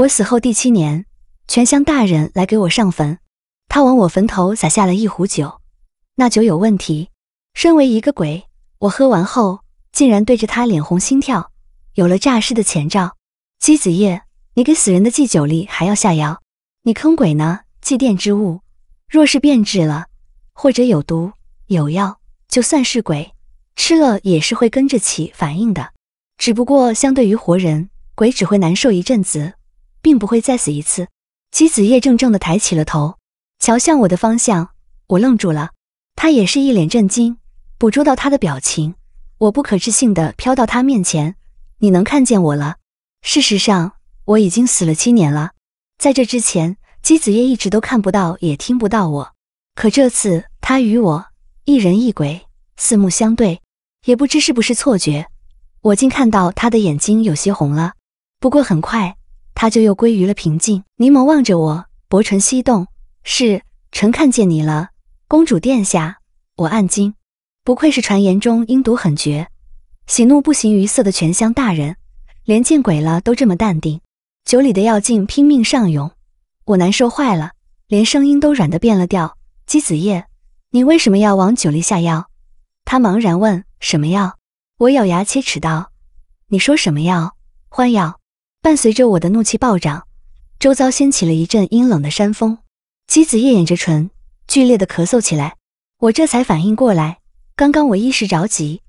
我死后第七年，全乡大人来给我上坟，他往我坟头洒下了一壶酒，那酒有问题。身为一个鬼，我喝完后竟然对着他脸红心跳，有了诈尸的前兆。姬子夜，你给死人的祭酒力还要下药，你坑鬼呢？祭奠之物若是变质了，或者有毒有药，就算是鬼，吃了也是会跟着起反应的。只不过相对于活人，鬼只会难受一阵子。并不会再死一次。姬子夜怔怔地抬起了头，瞧向我的方向。我愣住了，他也是一脸震惊。捕捉到他的表情，我不可置信地飘到他面前：“你能看见我了？事实上，我已经死了七年了。在这之前，姬子夜一直都看不到也听不到我。可这次，他与我一人一鬼，四目相对，也不知是不是错觉，我竟看到他的眼睛有些红了。不过很快。”他就又归于了平静。尼摩望着我，薄唇翕动：“是，臣看见你了，公主殿下。”我暗惊，不愧是传言中阴毒狠绝、喜怒不形于色的全相大人，连见鬼了都这么淡定。酒里的药劲拼命上涌，我难受坏了，连声音都软的变了调。姬子夜，你为什么要往酒里下药？他茫然问：“什么药？”我咬牙切齿道：“你说什么药？换药。”伴随着我的怒气暴涨，周遭掀起了一阵阴冷的山风。姬子夜掩着唇，剧烈的咳嗽起来。我这才反应过来，刚刚我一时着急，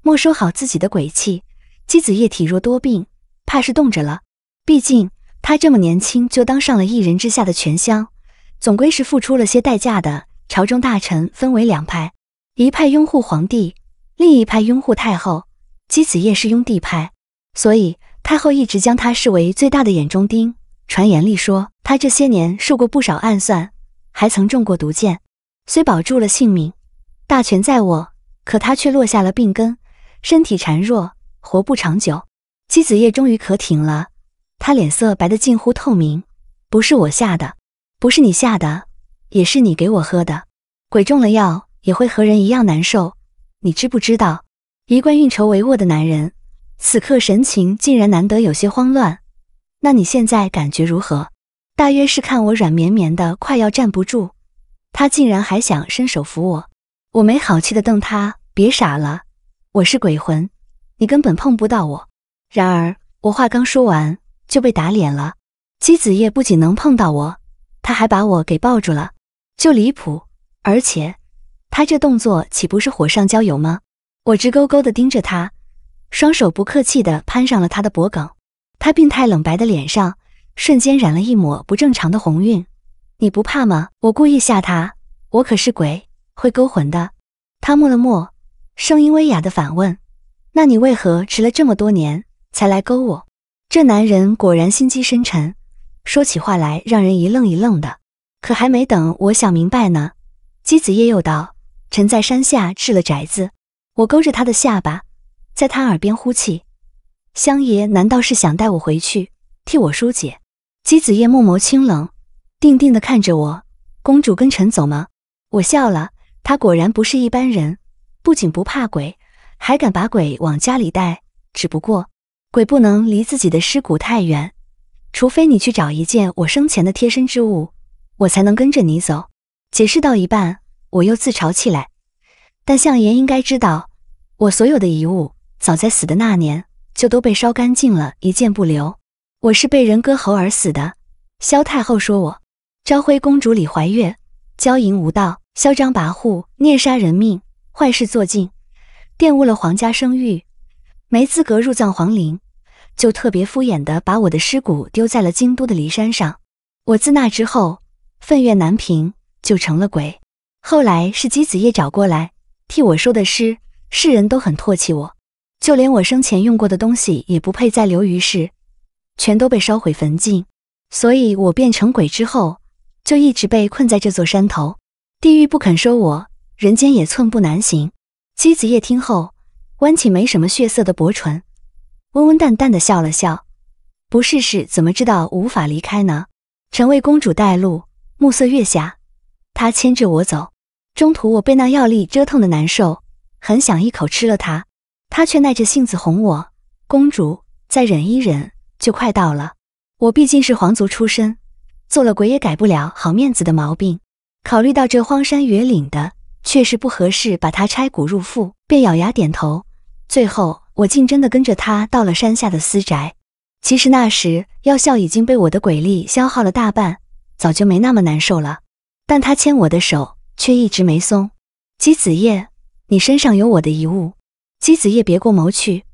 没收好自己的鬼气。姬子夜体弱多病，怕是冻着了。毕竟他这么年轻就当上了一人之下的权相，总归是付出了些代价的。朝中大臣分为两派，一派拥护皇帝，另一派拥护太后。姬子夜是拥帝派，所以。太后一直将他视为最大的眼中钉。传言里说，他这些年受过不少暗算，还曾中过毒箭，虽保住了性命，大权在握，可他却落下了病根，身体孱弱，活不长久。姬子夜终于咳停了，他脸色白得近乎透明。不是我下的，不是你下的，也是你给我喝的。鬼中了药也会和人一样难受，你知不知道？一贯运筹帷幄的男人。此刻神情竟然难得有些慌乱，那你现在感觉如何？大约是看我软绵绵的快要站不住，他竟然还想伸手扶我。我没好气的瞪他，别傻了，我是鬼魂，你根本碰不到我。然而我话刚说完就被打脸了，姬子夜不仅能碰到我，他还把我给抱住了，就离谱。而且他这动作岂不是火上浇油吗？我直勾勾的盯着他。双手不客气地攀上了他的脖颈，他病态冷白的脸上瞬间染了一抹不正常的红晕。你不怕吗？我故意吓他，我可是鬼，会勾魂的。他默了默，声音微哑地反问：“那你为何迟了这么多年才来勾我？”这男人果然心机深沉，说起话来让人一愣一愣的。可还没等我想明白呢，姬子夜又道：“臣在山下置了宅子。”我勾着他的下巴。在他耳边呼气，相爷难道是想带我回去，替我疏解？姬子夜目眸清冷，定定地看着我。公主跟臣走吗？我笑了，他果然不是一般人，不仅不怕鬼，还敢把鬼往家里带。只不过，鬼不能离自己的尸骨太远，除非你去找一件我生前的贴身之物，我才能跟着你走。解释到一半，我又自嘲起来。但相爷应该知道，我所有的遗物。早在死的那年，就都被烧干净了，一剑不留。我是被人割喉而死的。萧太后说我，昭辉公主李怀月，骄淫无道，嚣张跋扈，虐杀人命，坏事做尽，玷污了皇家声誉，没资格入葬皇陵，就特别敷衍的把我的尸骨丢在了京都的骊山上。我自那之后，愤怨难平，就成了鬼。后来是姬子夜找过来，替我收的尸，世人都很唾弃我。就连我生前用过的东西也不配再留于世，全都被烧毁焚尽。所以我变成鬼之后，就一直被困在这座山头，地狱不肯收我，人间也寸步难行。姬子夜听后，弯起没什么血色的薄唇，温温淡淡的笑了笑：“不试试怎么知道无法离开呢？”臣为公主带路，暮色月下，她牵着我走，中途我被那药力折腾的难受，很想一口吃了它。他却耐着性子哄我：“公主，再忍一忍，就快到了。”我毕竟是皇族出身，做了鬼也改不了好面子的毛病。考虑到这荒山野岭的，确实不合适把他拆骨入腹，便咬牙点头。最后，我竟真的跟着他到了山下的私宅。其实那时药效已经被我的鬼力消耗了大半，早就没那么难受了。但他牵我的手却一直没松。姬子夜，你身上有我的遗物。姬子夜别过眸去，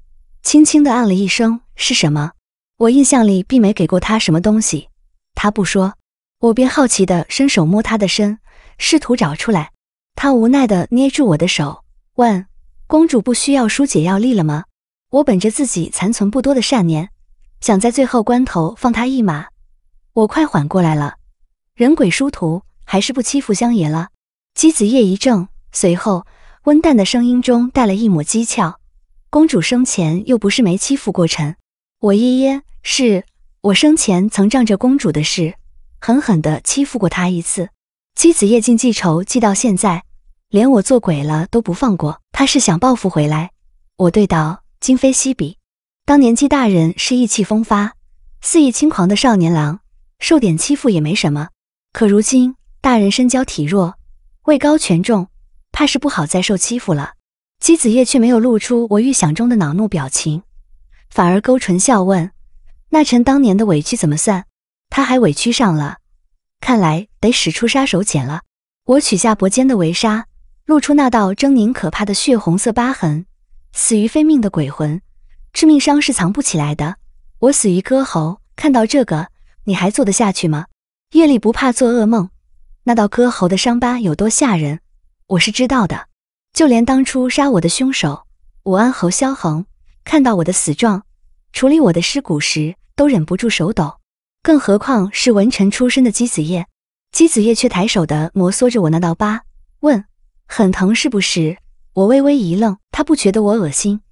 轻轻的按了一声，是什么？我印象里并没给过他什么东西。他不说，我便好奇的伸手摸他的身，试图找出来。他无奈的捏住我的手，问：“公主不需要输解药力了吗？”我本着自己残存不多的善念，想在最后关头放他一马。我快缓过来了，人鬼殊途，还是不欺负相爷了。姬子夜一怔，随后。温淡的声音中带了一抹讥诮。公主生前又不是没欺负过臣。我一噎，是我生前曾仗着公主的事，狠狠地欺负过她一次。妻子夜尽记仇记到现在，连我做鬼了都不放过。他是想报复回来。我对道，今非昔比，当年纪大人是意气风发、肆意轻狂的少年郎，受点欺负也没什么。可如今大人身娇体弱，位高权重。怕是不好再受欺负了，姬子夜却没有露出我预想中的恼怒表情，反而勾唇笑问：“那臣当年的委屈怎么算？他还委屈上了。看来得使出杀手锏了。”我取下脖间的围纱，露出那道狰狞可怕的血红色疤痕。死于非命的鬼魂，致命伤是藏不起来的。我死于割喉，看到这个，你还做得下去吗？夜里不怕做噩梦，那道割喉的伤疤有多吓人？我是知道的，就连当初杀我的凶手武安侯萧衡，看到我的死状，处理我的尸骨时都忍不住手抖，更何况是文臣出身的姬子夜。姬子夜却抬手的摩挲着我那道疤，问：“很疼是不是？”我微微一愣，他不觉得我恶心，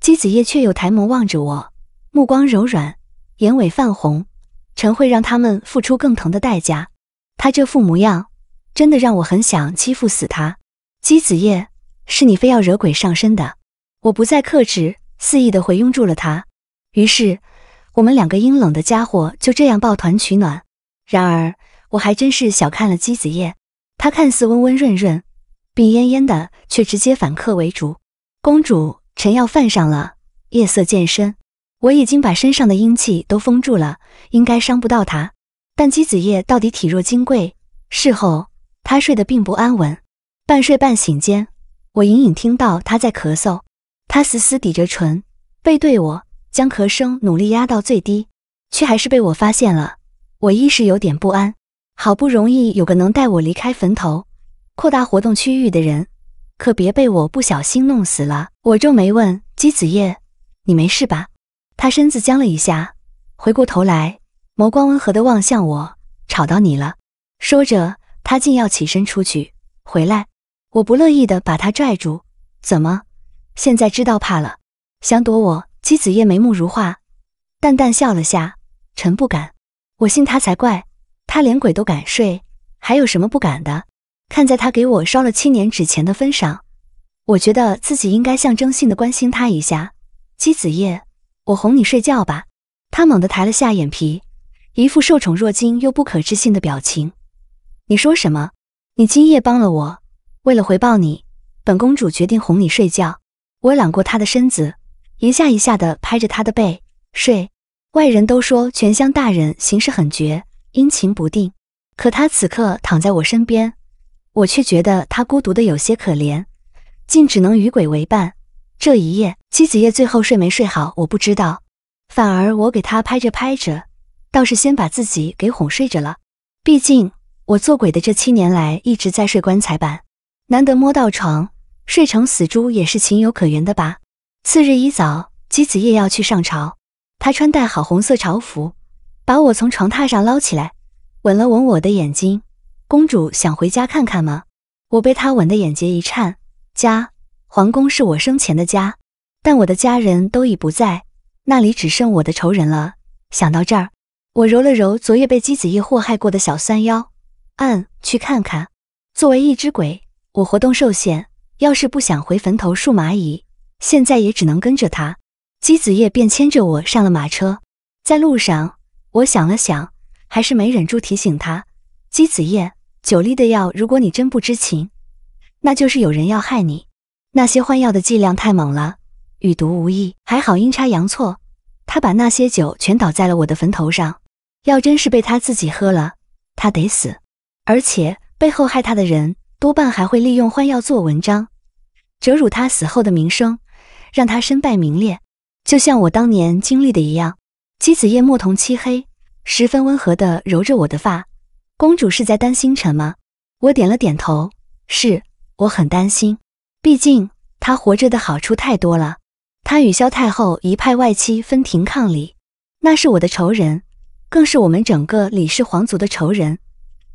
姬子夜却又抬眸望着我，目光柔软，眼尾泛红。臣会让他们付出更疼的代价。他这副模样，真的让我很想欺负死他。姬子夜，是你非要惹鬼上身的。我不再克制，肆意的回拥住了他。于是，我们两个阴冷的家伙就这样抱团取暖。然而，我还真是小看了姬子夜。他看似温温润润、病恹恹的，却直接反客为主。公主，臣要犯上了。夜色渐深，我已经把身上的阴气都封住了，应该伤不到他。但姬子夜到底体弱金贵，事后他睡得并不安稳。半睡半醒间，我隐隐听到他在咳嗽。他死死抵着唇，背对我，将咳声努力压到最低，却还是被我发现了。我一时有点不安。好不容易有个能带我离开坟头、扩大活动区域的人，可别被我不小心弄死了。我皱眉问姬子夜：“你没事吧？”他身子僵了一下，回过头来，眸光温和地望向我：“吵到你了。”说着，他竟要起身出去。回来。我不乐意的把他拽住，怎么？现在知道怕了，想躲我？姬子夜眉目如画，淡淡笑了下。臣不敢，我信他才怪，他连鬼都敢睡，还有什么不敢的？看在他给我烧了七年纸钱的分上，我觉得自己应该象征性的关心他一下。姬子夜，我哄你睡觉吧。他猛地抬了下眼皮，一副受宠若惊又不可置信的表情。你说什么？你今夜帮了我？为了回报你，本公主决定哄你睡觉。我揽过她的身子，一下一下地拍着她的背睡。外人都说全香大人行事很绝，阴晴不定。可他此刻躺在我身边，我却觉得他孤独的有些可怜，竟只能与鬼为伴。这一夜，姬子夜最后睡没睡好，我不知道。反而我给他拍着拍着，倒是先把自己给哄睡着了。毕竟我做鬼的这七年来一直在睡棺材板。难得摸到床，睡成死猪也是情有可原的吧。次日一早，姬子夜要去上朝，他穿戴好红色朝服，把我从床榻上捞起来，吻了吻我的眼睛。公主想回家看看吗？我被他吻得眼睫一颤。家，皇宫是我生前的家，但我的家人都已不在，那里只剩我的仇人了。想到这儿，我揉了揉昨夜被姬子夜祸害过的小三腰。嗯，去看看。作为一只鬼。我活动受限，要是不想回坟头数蚂蚁，现在也只能跟着他。姬子叶便牵着我上了马车，在路上，我想了想，还是没忍住提醒他：姬子叶，酒力的药，如果你真不知情，那就是有人要害你。那些换药的剂量太猛了，与毒无异。还好阴差阳错，他把那些酒全倒在了我的坟头上。要真是被他自己喝了，他得死，而且背后害他的人。多半还会利用换药做文章，折辱他死后的名声，让他身败名裂。就像我当年经历的一样。姬子夜墨瞳漆黑，十分温和地揉着我的发。公主是在担心臣吗？我点了点头。是，我很担心。毕竟他活着的好处太多了。他与萧太后一派外戚分庭抗礼，那是我的仇人，更是我们整个李氏皇族的仇人。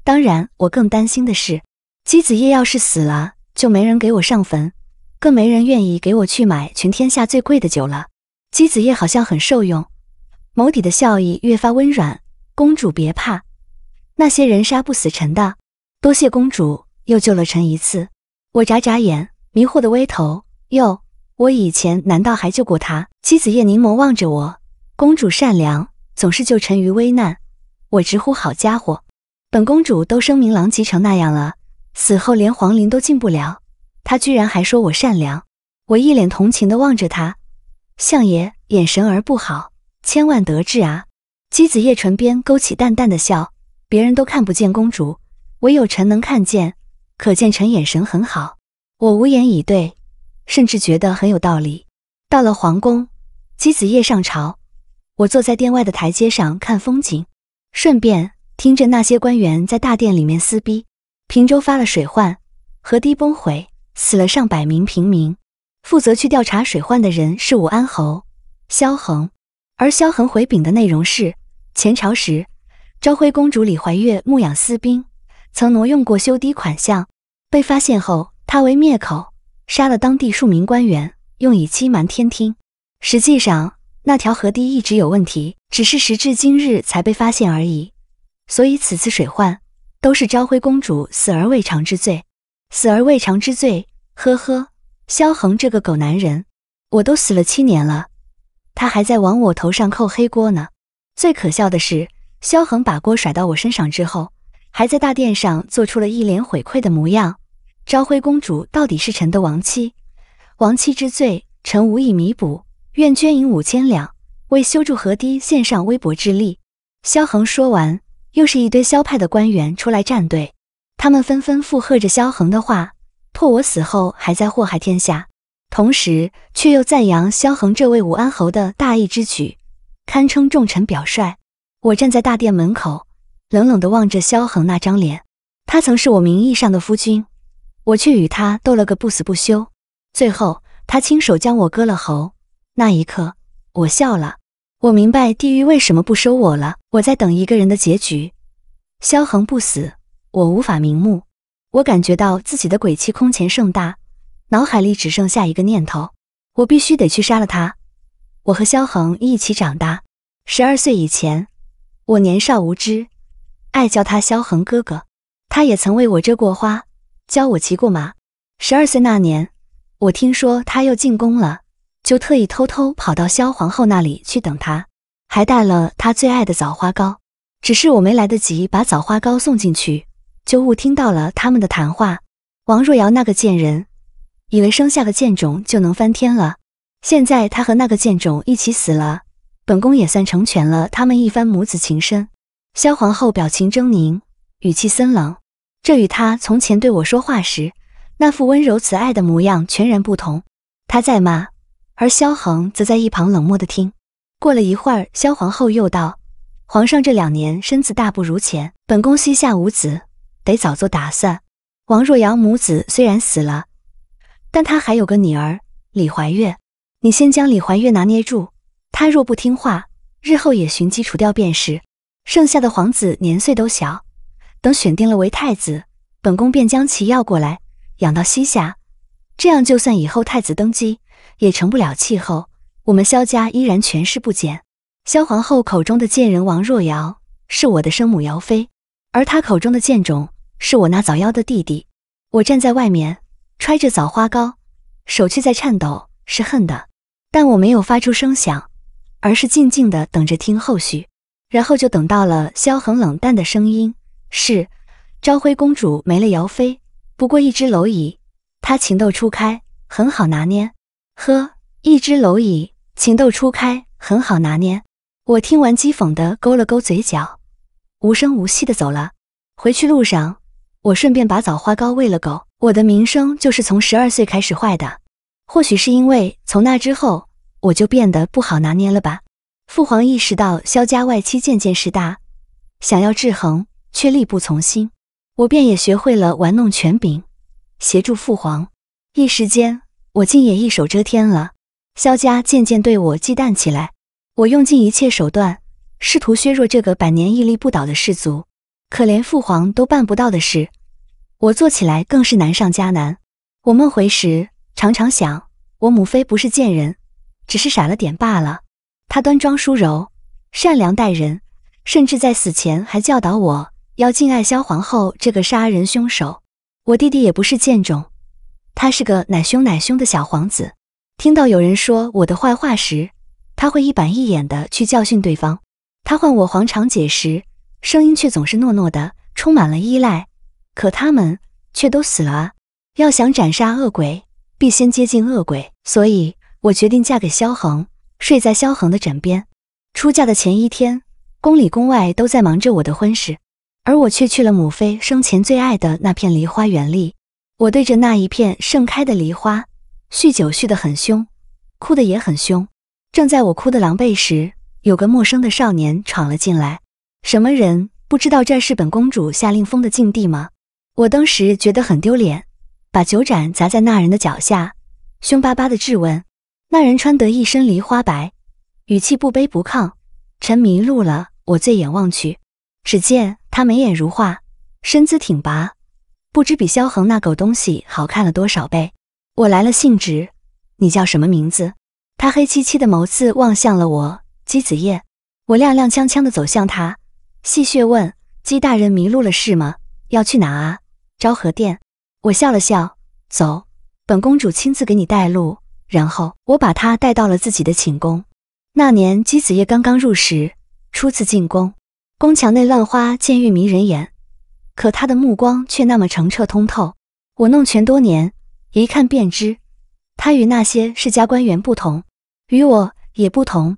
当然，我更担心的是。姬子夜要是死了，就没人给我上坟，更没人愿意给我去买全天下最贵的酒了。姬子夜好像很受用，眸底的笑意越发温软。公主别怕，那些人杀不死臣的。多谢公主，又救了臣一次。我眨眨眼，迷惑的微头。哟，我以前难道还救过他？姬子夜凝眸望着我，公主善良，总是救臣于危难。我直呼好家伙，本公主都声名狼藉成那样了。死后连皇陵都进不了，他居然还说我善良，我一脸同情的望着他，相爷眼神儿不好，千万得志啊！姬子夜唇边勾起淡淡的笑，别人都看不见公主，唯有臣能看见，可见臣眼神很好。我无言以对，甚至觉得很有道理。到了皇宫，姬子夜上朝，我坐在殿外的台阶上看风景，顺便听着那些官员在大殿里面撕逼。平州发了水患，河堤崩毁，死了上百名平民。负责去调查水患的人是武安侯萧衡，而萧衡回禀的内容是：前朝时，昭辉公主李怀月牧养私兵，曾挪用过修堤款项，被发现后，他为灭口，杀了当地数名官员，用以欺瞒天听。实际上，那条河堤一直有问题，只是时至今日才被发现而已。所以此次水患。都是昭辉公主死而未偿之罪，死而未偿之罪。呵呵，萧衡这个狗男人，我都死了七年了，他还在往我头上扣黑锅呢。最可笑的是，萧衡把锅甩到我身上之后，还在大殿上做出了一脸悔愧的模样。昭辉公主到底是臣的亡妻，亡妻之罪，臣无以弥补，愿捐银五千两，为修筑河堤献上微薄之力。萧衡说完。又是一堆萧派的官员出来站队，他们纷纷附和着萧衡的话，迫我死后还在祸害天下，同时却又赞扬萧衡这位武安侯的大义之举，堪称众臣表率。我站在大殿门口，冷冷地望着萧衡那张脸。他曾是我名义上的夫君，我却与他斗了个不死不休，最后他亲手将我割了喉。那一刻，我笑了。我明白地狱为什么不收我了。我在等一个人的结局。萧恒不死，我无法瞑目。我感觉到自己的鬼气空前盛大，脑海里只剩下一个念头：我必须得去杀了他。我和萧恒一起长大。十二岁以前，我年少无知，爱叫他萧恒哥哥。他也曾为我折过花，教我骑过马。十二岁那年，我听说他又进宫了。就特意偷偷跑到萧皇后那里去等她，还带了她最爱的枣花糕。只是我没来得及把枣花糕送进去，就误听到了他们的谈话。王若瑶那个贱人，以为生下个贱种就能翻天了。现在她和那个贱种一起死了，本宫也算成全了他们一番母子情深。萧皇后表情狰狞，语气森冷，这与她从前对我说话时那副温柔慈爱的模样全然不同。她在骂。而萧衡则在一旁冷漠地听。过了一会儿，萧皇后又道：“皇上这两年身子大不如前，本宫膝下无子，得早做打算。王若瑶母子虽然死了，但她还有个女儿李怀月，你先将李怀月拿捏住。她若不听话，日后也寻机除掉便是。剩下的皇子年岁都小，等选定了为太子，本宫便将其要过来养到膝下，这样就算以后太子登基。”也成不了气候，我们萧家依然权势不减。萧皇后口中的贱人王若瑶是我的生母姚妃，而她口中的贱种是我那早夭的弟弟。我站在外面，揣着枣花糕，手却在颤抖，是恨的，但我没有发出声响，而是静静的等着听后续，然后就等到了萧恒冷淡的声音：“是，昭辉公主没了姚妃，不过一只蝼蚁，她情窦初开，很好拿捏。”呵，一只蝼蚁，情窦初开，很好拿捏。我听完，讥讽的勾了勾嘴角，无声无息的走了。回去路上，我顺便把枣花糕喂了狗。我的名声就是从十二岁开始坏的，或许是因为从那之后，我就变得不好拿捏了吧。父皇意识到萧家外戚渐渐势大，想要制衡却力不从心，我便也学会了玩弄权柄，协助父皇。一时间。我竟也一手遮天了。萧家渐渐对我忌惮起来，我用尽一切手段，试图削弱这个百年屹立不倒的氏族，可连父皇都办不到的事，我做起来更是难上加难。我梦回时，常常想，我母妃不是贱人，只是傻了点罢了。她端庄淑柔，善良待人，甚至在死前还教导我要敬爱萧皇后这个杀人凶手。我弟弟也不是贱种。他是个奶凶奶凶的小皇子，听到有人说我的坏话时，他会一板一眼的去教训对方。他唤我皇长姐时，声音却总是糯糯的，充满了依赖。可他们却都死了啊！要想斩杀恶鬼，必先接近恶鬼。所以我决定嫁给萧衡，睡在萧衡的枕边。出嫁的前一天，宫里宫外都在忙着我的婚事，而我却去了母妃生前最爱的那片梨花园里。我对着那一片盛开的梨花，酗酒酗得很凶，哭得也很凶。正在我哭得狼狈时，有个陌生的少年闯了进来。什么人？不知道这是本公主下令封的禁地吗？我当时觉得很丢脸，把酒盏砸在那人的脚下，凶巴巴地质问。那人穿得一身梨花白，语气不卑不亢。臣迷路了。我醉眼望去，只见他眉眼如画，身姿挺拔。不知比萧衡那狗东西好看了多少倍。我来了兴致，你叫什么名字？他黑漆漆的眸子望向了我，姬子夜。我踉踉跄跄地走向他，戏谑问：“姬大人迷路了是吗？要去哪啊？”昭和殿。我笑了笑，走，本公主亲自给你带路。然后我把他带到了自己的寝宫。那年姬子夜刚刚入时，初次进宫，宫墙内乱花渐欲迷人眼。可他的目光却那么澄澈通透，我弄权多年，一看便知，他与那些世家官员不同，与我也不同，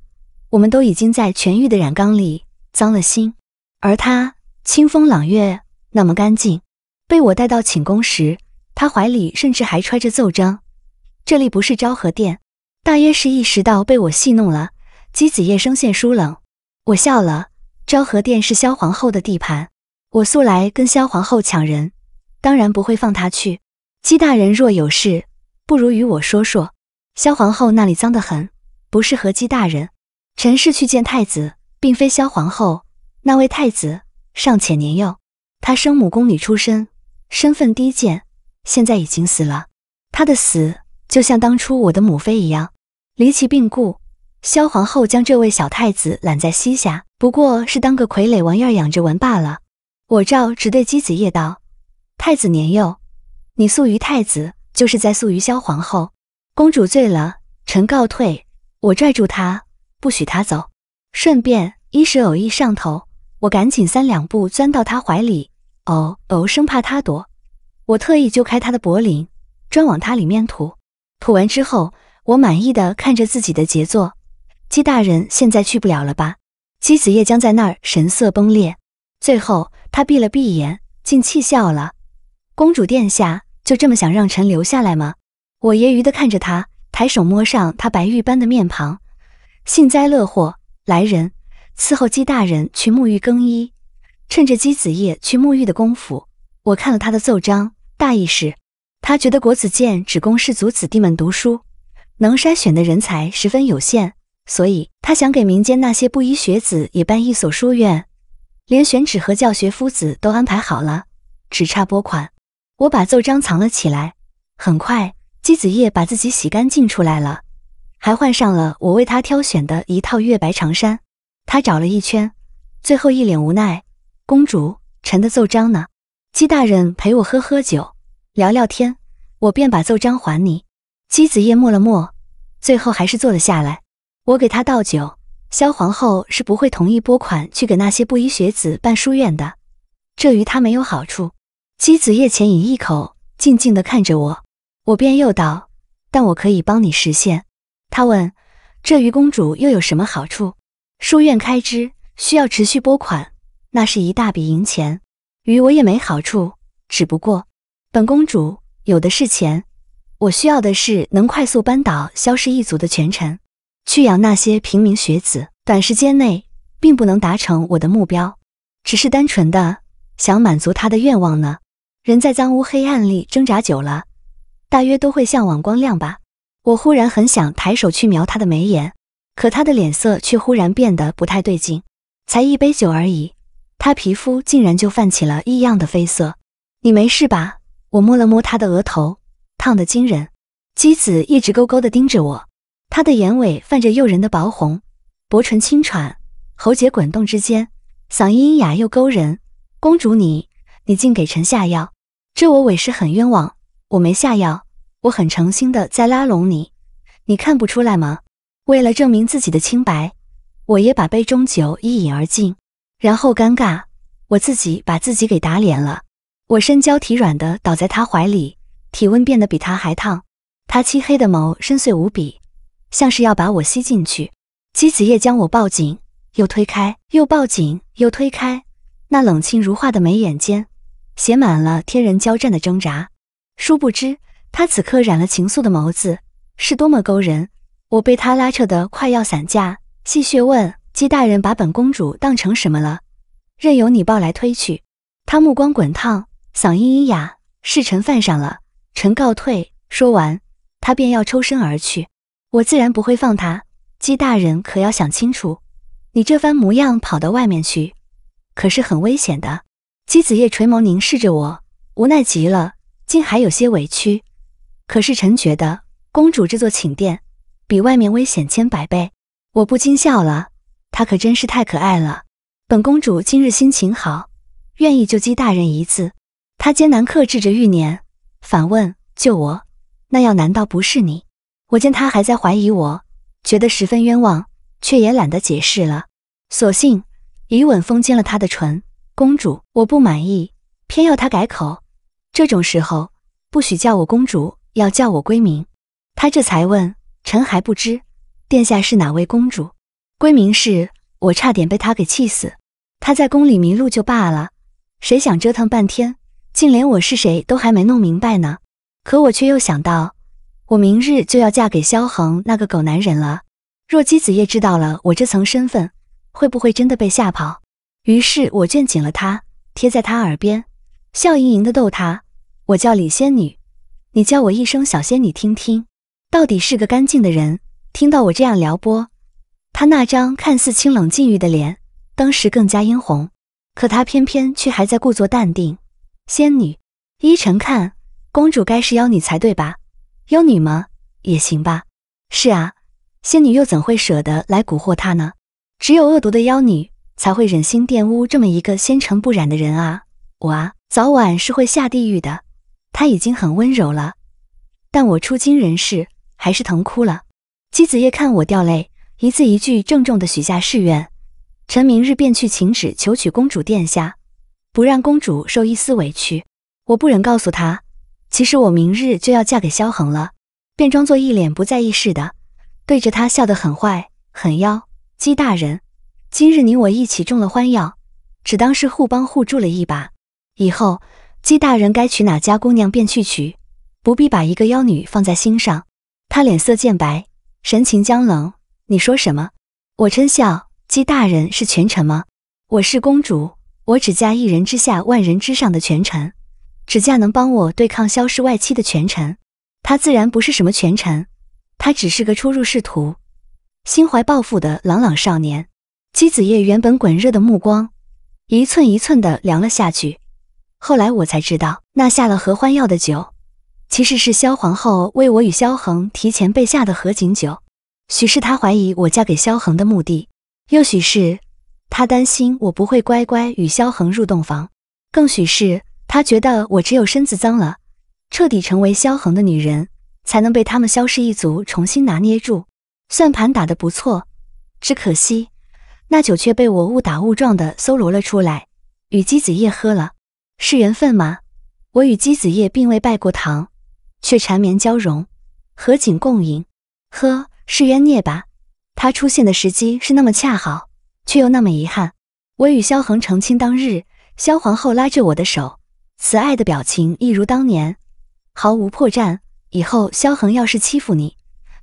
我们都已经在权欲的染缸里脏了心，而他清风朗月，那么干净。被我带到寝宫时，他怀里甚至还揣着奏章。这里不是昭和殿，大约是意识到被我戏弄了，姬子夜声线疏冷。我笑了，昭和殿是萧皇后的地盘。我素来跟萧皇后抢人，当然不会放他去。姬大人若有事，不如与我说说。萧皇后那里脏得很，不适合姬大人。臣是去见太子，并非萧皇后。那位太子尚且年幼，他生母宫女出身，身份低贱，现在已经死了。他的死就像当初我的母妃一样，离奇病故。萧皇后将这位小太子揽在膝下，不过是当个傀儡玩意儿养着玩罢了。我赵直对姬子夜道：“太子年幼，你素于太子，就是在素于萧皇后。公主醉了，臣告退。”我拽住他，不许他走。顺便一时偶遇上头，我赶紧三两步钻到他怀里，哦哦，生怕他躲。我特意揪开他的脖领，专往他里面吐。吐完之后，我满意的看着自己的杰作。姬大人现在去不了了吧？姬子夜将在那儿神色崩裂。最后，他闭了闭眼，竟气笑了。公主殿下，就这么想让臣留下来吗？我揶揄地看着他，抬手摸上他白玉般的面庞，幸灾乐祸。来人，伺候姬大人去沐浴更衣。趁着姬子夜去沐浴的功夫，我看了他的奏章，大意是，他觉得国子监只供士族子弟们读书，能筛选的人才十分有限，所以他想给民间那些布衣学子也办一所书院。连选址和教学夫子都安排好了，只差拨款。我把奏章藏了起来。很快，姬子夜把自己洗干净出来了，还换上了我为他挑选的一套月白长衫。他找了一圈，最后一脸无奈：“公主，臣的奏章呢？”姬大人陪我喝喝酒，聊聊天，我便把奏章还你。姬子夜默了默，最后还是坐了下来。我给他倒酒。萧皇后是不会同意拨款去给那些布衣学子办书院的，这于她没有好处。姬子夜前饮一口，静静地看着我，我便又道：“但我可以帮你实现。”她问：“这于公主又有什么好处？”书院开支需要持续拨款，那是一大笔银钱，于我也没好处。只不过，本公主有的是钱，我需要的是能快速扳倒萧氏一族的权臣。去养那些平民学子，短时间内并不能达成我的目标，只是单纯的想满足他的愿望呢。人在脏污黑暗里挣扎久了，大约都会向往光亮吧。我忽然很想抬手去瞄他的眉眼，可他的脸色却忽然变得不太对劲。才一杯酒而已，他皮肤竟然就泛起了异样的绯色。你没事吧？我摸了摸他的额头，烫得惊人。姬子一直勾勾地盯着我。她的眼尾泛着诱人的薄红，薄唇轻喘，喉结滚动之间，嗓音哑又勾人。公主，你你竟给臣下药，这我委实很冤枉，我没下药，我很诚心的在拉拢你，你看不出来吗？为了证明自己的清白，我也把杯中酒一饮而尽，然后尴尬，我自己把自己给打脸了。我身娇体软的倒在他怀里，体温变得比他还烫。他漆黑的眸深邃无比。像是要把我吸进去，姬子夜将我抱紧，又推开，又抱紧，又推开。那冷清如画的眉眼间，写满了天人交战的挣扎。殊不知，他此刻染了情愫的眸子，是多么勾人。我被他拉扯得快要散架，戏谑问：“姬大人，把本公主当成什么了？任由你抱来推去？”他目光滚烫，嗓音阴哑：“是臣犯上了，臣告退。”说完，他便要抽身而去。我自然不会放他，姬大人可要想清楚，你这番模样跑到外面去，可是很危险的。姬子夜垂眸凝视着我，无奈极了，竟还有些委屈。可是臣觉得，公主这座寝殿比外面危险千百倍。我不禁笑了，她可真是太可爱了。本公主今日心情好，愿意救姬大人一次。他艰难克制着欲念，反问：“救我？那药难道不是你？”我见他还在怀疑我，觉得十分冤枉，却也懒得解释了，索性以吻封缄了他的唇。公主，我不满意，偏要他改口。这种时候，不许叫我公主，要叫我闺名。他这才问：“臣还不知，殿下是哪位公主？闺名是……”我差点被他给气死。他在宫里迷路就罢了，谁想折腾半天，竟连我是谁都还没弄明白呢。可我却又想到。我明日就要嫁给萧衡那个狗男人了。若姬子夜知道了我这层身份，会不会真的被吓跑？于是我攥紧了他，贴在他耳边，笑盈盈的逗他：“我叫李仙女，你叫我一声小仙女听听，到底是个干净的人。”听到我这样撩拨，他那张看似清冷禁欲的脸，当时更加殷红。可他偏偏却还在故作淡定：“仙女，依臣看，公主该是妖女才对吧？”妖女吗？也行吧。是啊，仙女又怎会舍得来蛊惑他呢？只有恶毒的妖女才会忍心玷污这么一个纤尘不染的人啊！我啊，早晚是会下地狱的。他已经很温柔了，但我出京人世，还是疼哭了。姬子夜看我掉泪，一字一句郑重的许下誓愿：臣明日便去请旨求娶公主殿下，不让公主受一丝委屈。我不忍告诉他。其实我明日就要嫁给萧衡了，便装作一脸不在意似的，对着他笑得很坏很妖。姬大人，今日你我一起中了欢药，只当是互帮互助了一把。以后姬大人该娶哪家姑娘便去娶，不必把一个妖女放在心上。他脸色渐白，神情僵冷。你说什么？我嗔笑，姬大人是权臣吗？我是公主，我只嫁一人之下万人之上的权臣。只嫁能帮我对抗萧氏外戚的权臣，他自然不是什么权臣，他只是个初入仕途、心怀抱负的朗朗少年。姬子夜原本滚热的目光，一寸一寸的凉了下去。后来我才知道，那下了合欢药的酒，其实是萧皇后为我与萧衡提前备下的合卺酒。许是他怀疑我嫁给萧衡的目的，又许是他担心我不会乖乖与萧衡入洞房，更许是。他觉得我只有身子脏了，彻底成为萧恒的女人，才能被他们萧氏一族重新拿捏住。算盘打得不错，只可惜那酒却被我误打误撞的搜罗了出来，与姬子夜喝了。是缘分吗？我与姬子夜并未拜过堂，却缠绵交融，合卺共饮。呵，是冤孽吧？他出现的时机是那么恰好，却又那么遗憾。我与萧恒成亲当日，萧皇后拉着我的手。慈爱的表情一如当年，毫无破绽。以后萧衡要是欺负你，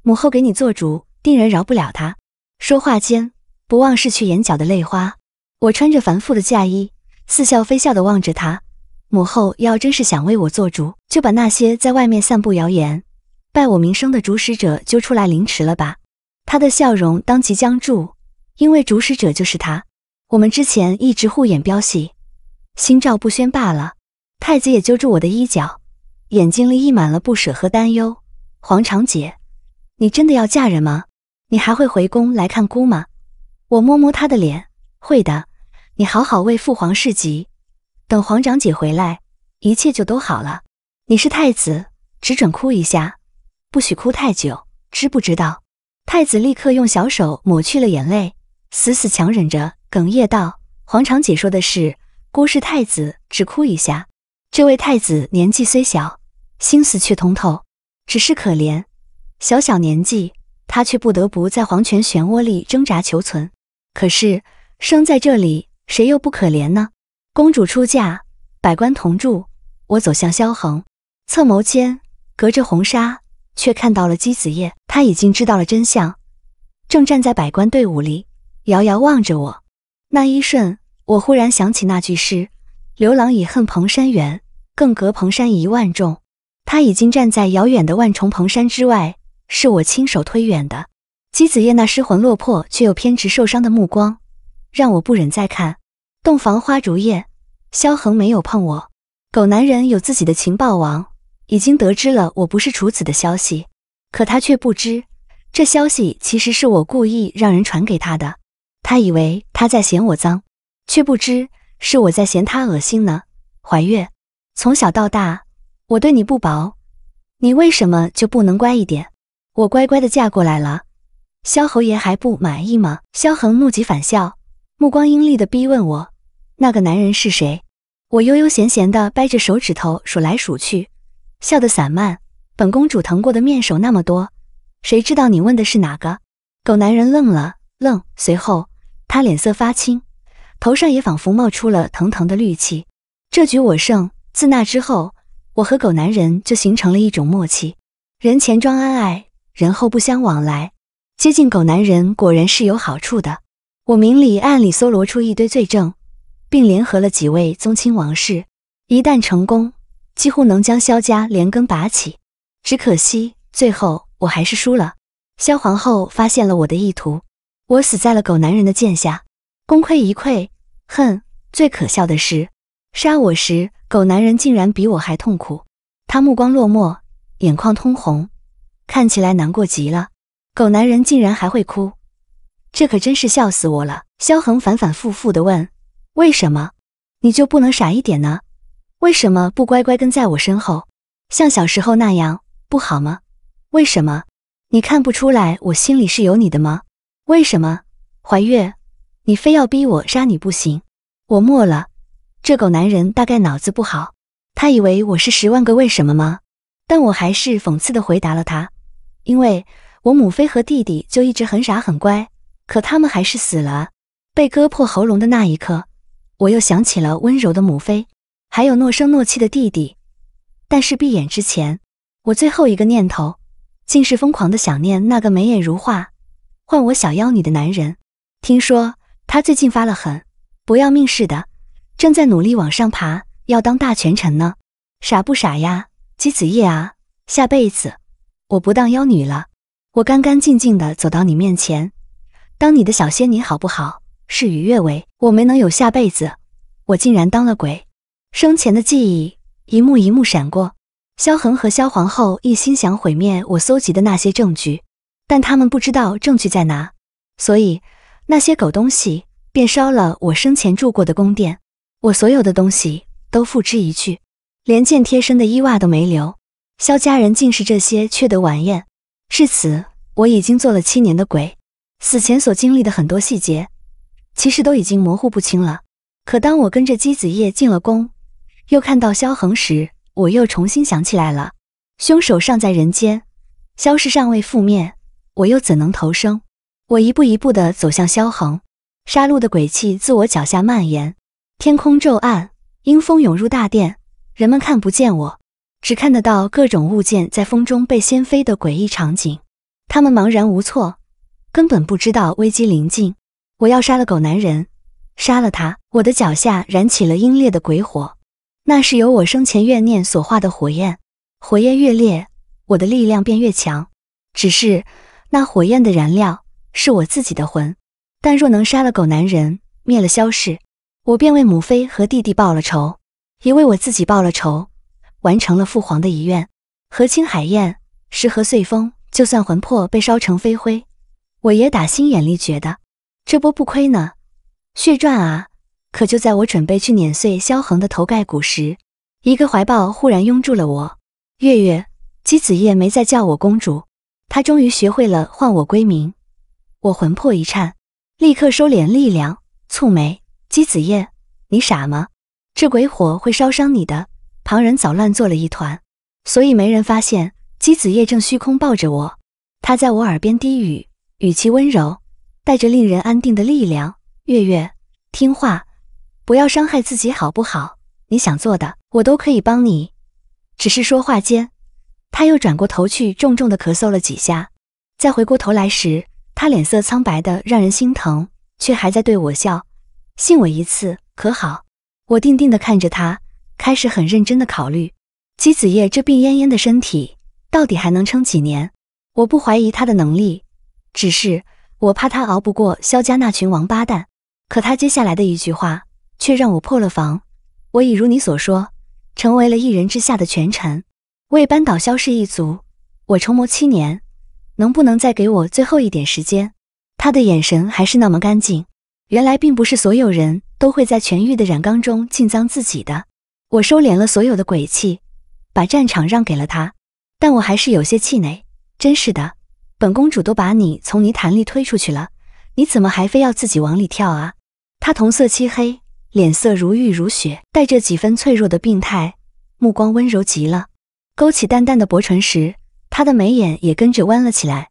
母后给你做主，定然饶不了他。说话间，不忘拭去眼角的泪花。我穿着繁复的嫁衣，似笑非笑地望着他。母后要真是想为我做主，就把那些在外面散布谣言、败我名声的主使者揪出来凌迟了吧。他的笑容当即僵住，因为主使者就是他。我们之前一直护眼飙戏，心照不宣罢了。太子也揪住我的衣角，眼睛里溢满了不舍和担忧。皇长姐，你真的要嫁人吗？你还会回宫来看姑吗？我摸摸她的脸，会的。你好好为父皇侍疾，等皇长姐回来，一切就都好了。你是太子，只准哭一下，不许哭太久，知不知道？太子立刻用小手抹去了眼泪，死死强忍着，哽咽道：“皇长姐说的是，孤是太子，只哭一下。”这位太子年纪虽小，心思却通透，只是可怜，小小年纪，他却不得不在皇权漩涡里挣扎求存。可是生在这里，谁又不可怜呢？公主出嫁，百官同住，我走向萧衡，侧眸间隔着红纱，却看到了姬子夜。他已经知道了真相，正站在百官队伍里，遥遥望着我。那一瞬，我忽然想起那句诗。刘郎已恨蓬山远，更隔蓬山一万重。他已经站在遥远的万重蓬山之外，是我亲手推远的。姬子夜那失魂落魄却又偏执受伤的目光，让我不忍再看。洞房花烛夜，萧衡没有碰我。狗男人有自己的情报网，已经得知了我不是处子的消息，可他却不知，这消息其实是我故意让人传给他的。他以为他在嫌我脏，却不知。是我在嫌他恶心呢。怀月，从小到大，我对你不薄，你为什么就不能乖一点？我乖乖的嫁过来了，萧侯爷还不满意吗？萧衡怒极反笑，目光阴厉的逼问我：“那个男人是谁？”我悠悠闲闲的掰着手指头数来数去，笑得散漫。本公主疼过的面首那么多，谁知道你问的是哪个？狗男人愣了愣，随后他脸色发青。头上也仿佛冒出了腾腾的绿气，这局我胜。自那之后，我和狗男人就形成了一种默契：人前装恩爱，人后不相往来。接近狗男人果然是有好处的。我明里暗里搜罗出一堆罪证，并联合了几位宗亲王室，一旦成功，几乎能将萧家连根拔起。只可惜最后我还是输了。萧皇后发现了我的意图，我死在了狗男人的剑下。功亏一篑，恨！最可笑的是，杀我时，狗男人竟然比我还痛苦。他目光落寞，眼眶通红，看起来难过极了。狗男人竟然还会哭，这可真是笑死我了。萧衡反反复复地问：“为什么？你就不能傻一点呢？为什么不乖乖跟在我身后，像小时候那样，不好吗？为什么？你看不出来我心里是有你的吗？为什么？怀月。”你非要逼我杀你不行，我默了。这狗男人大概脑子不好，他以为我是十万个为什么吗？但我还是讽刺地回答了他：，因为我母妃和弟弟就一直很傻很乖，可他们还是死了。被割破喉咙的那一刻，我又想起了温柔的母妃，还有诺声诺气的弟弟。但是闭眼之前，我最后一个念头，竟是疯狂地想念那个眉眼如画、唤我小妖女的男人。听说。他最近发了狠，不要命似的，正在努力往上爬，要当大权臣呢。傻不傻呀，姬子夜啊！下辈子我不当妖女了，我干干净净的走到你面前，当你的小仙女好不好？事与愿违，我没能有下辈子，我竟然当了鬼。生前的记忆一幕一幕闪过，萧衡和萧皇后一心想毁灭我搜集的那些证据，但他们不知道证据在哪，所以。那些狗东西便烧了我生前住过的宫殿，我所有的东西都付之一炬，连件贴身的衣袜都没留。萧家人竟是这些缺德玩意。至此，我已经做了七年的鬼，死前所经历的很多细节，其实都已经模糊不清了。可当我跟着姬子夜进了宫，又看到萧衡时，我又重新想起来了。凶手尚在人间，萧氏尚未覆灭，我又怎能投生？我一步一步的走向萧衡，杀戮的鬼气自我脚下蔓延，天空骤暗，阴风涌入大殿，人们看不见我，只看得到各种物件在风中被掀飞的诡异场景。他们茫然无措，根本不知道危机临近。我要杀了狗男人，杀了他！我的脚下燃起了阴烈的鬼火，那是由我生前怨念所化的火焰。火焰越烈，我的力量便越强。只是那火焰的燃料。是我自己的魂，但若能杀了狗男人，灭了萧氏，我便为母妃和弟弟报了仇，也为我自己报了仇，完成了父皇的遗愿。和清海燕，石和碎风，就算魂魄被烧成飞灰，我也打心眼里觉得这波不亏呢，血赚啊！可就在我准备去碾碎萧衡的头盖骨时，一个怀抱忽然拥住了我。月月，姬子夜没再叫我公主，她终于学会了唤我闺名。我魂魄一颤，立刻收敛力量，蹙眉。姬子夜，你傻吗？这鬼火会烧伤你的。旁人早乱作了一团，所以没人发现姬子夜正虚空抱着我。他在我耳边低语，语气温柔，带着令人安定的力量。月月，听话，不要伤害自己，好不好？你想做的，我都可以帮你。只是说话间，他又转过头去，重重的咳嗽了几下，再回过头来时。他脸色苍白的让人心疼，却还在对我笑，信我一次可好？我定定的看着他，开始很认真的考虑，姬子夜这病恹恹的身体到底还能撑几年？我不怀疑他的能力，只是我怕他熬不过萧家那群王八蛋。可他接下来的一句话却让我破了防，我已如你所说，成为了一人之下的权臣，为扳倒萧氏一族，我筹谋七年。能不能再给我最后一点时间？他的眼神还是那么干净。原来并不是所有人都会在痊愈的染缸中浸脏自己的。我收敛了所有的鬼气，把战场让给了他，但我还是有些气馁。真是的，本公主都把你从泥潭里推出去了，你怎么还非要自己往里跳啊？他瞳色漆黑，脸色如玉如雪，带着几分脆弱的病态，目光温柔极了，勾起淡淡的薄唇时。他的眉眼也跟着弯了起来，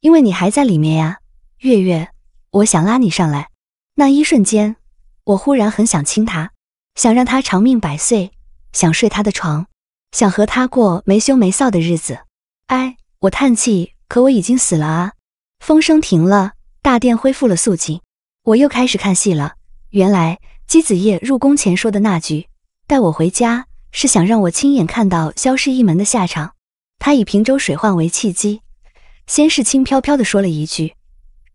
因为你还在里面呀，月月，我想拉你上来。那一瞬间，我忽然很想亲他，想让他长命百岁，想睡他的床，想和他过没羞没臊的日子。哎，我叹气，可我已经死了啊。风声停了，大殿恢复了肃静，我又开始看戏了。原来姬子夜入宫前说的那句“带我回家”，是想让我亲眼看到萧氏一门的下场。他以平州水患为契机，先是轻飘飘地说了一句：“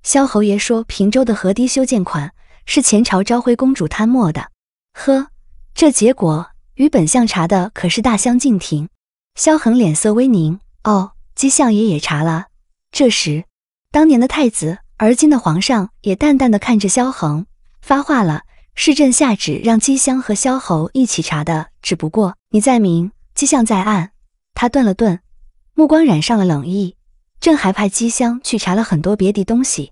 萧侯爷说平州的河堤修建款是前朝昭辉公主贪墨的。”呵，这结果与本相查的可是大相径庭。萧衡脸色微凝。哦，姬相爷也查了。这时，当年的太子，而今的皇上也淡淡的看着萧衡发话了：“是朕下旨让姬相和萧侯一起查的，只不过你在明，姬相在暗。”他顿了顿。目光染上了冷意，朕还派姬香去查了很多别的东西。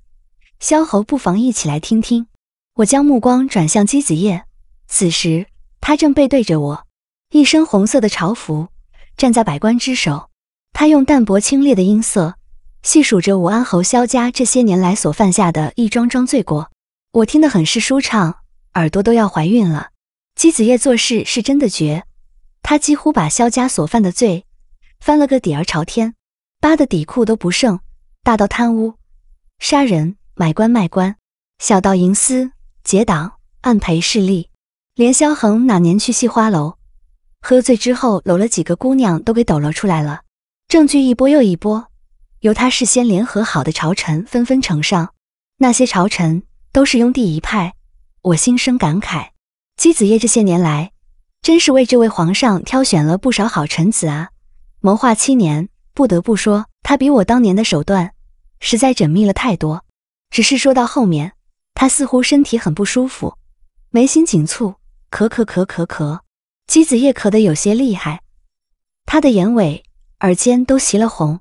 萧侯不妨一起来听听。我将目光转向姬子夜，此时他正背对着我，一身红色的朝服，站在百官之首。他用淡薄清冽的音色，细数着武安侯萧家这些年来所犯下的一桩桩罪过。我听得很是舒畅，耳朵都要怀孕了。姬子夜做事是真的绝，他几乎把萧家所犯的罪。翻了个底儿朝天，扒的底裤都不剩。大到贪污、杀人、买官卖官，小到营私、结党、暗培势力，连萧衡哪年去戏花楼喝醉之后搂了几个姑娘都给抖搂出来了，证据一波又一波，由他事先联合好的朝臣纷纷呈上。那些朝臣都是拥帝一派，我心生感慨，姬子夜这些年来真是为这位皇上挑选了不少好臣子啊。谋划七年，不得不说，他比我当年的手段实在缜密了太多。只是说到后面，他似乎身体很不舒服，眉心紧蹙，咳咳咳咳咳，姬子叶咳得有些厉害。他的眼尾、耳尖都袭了红，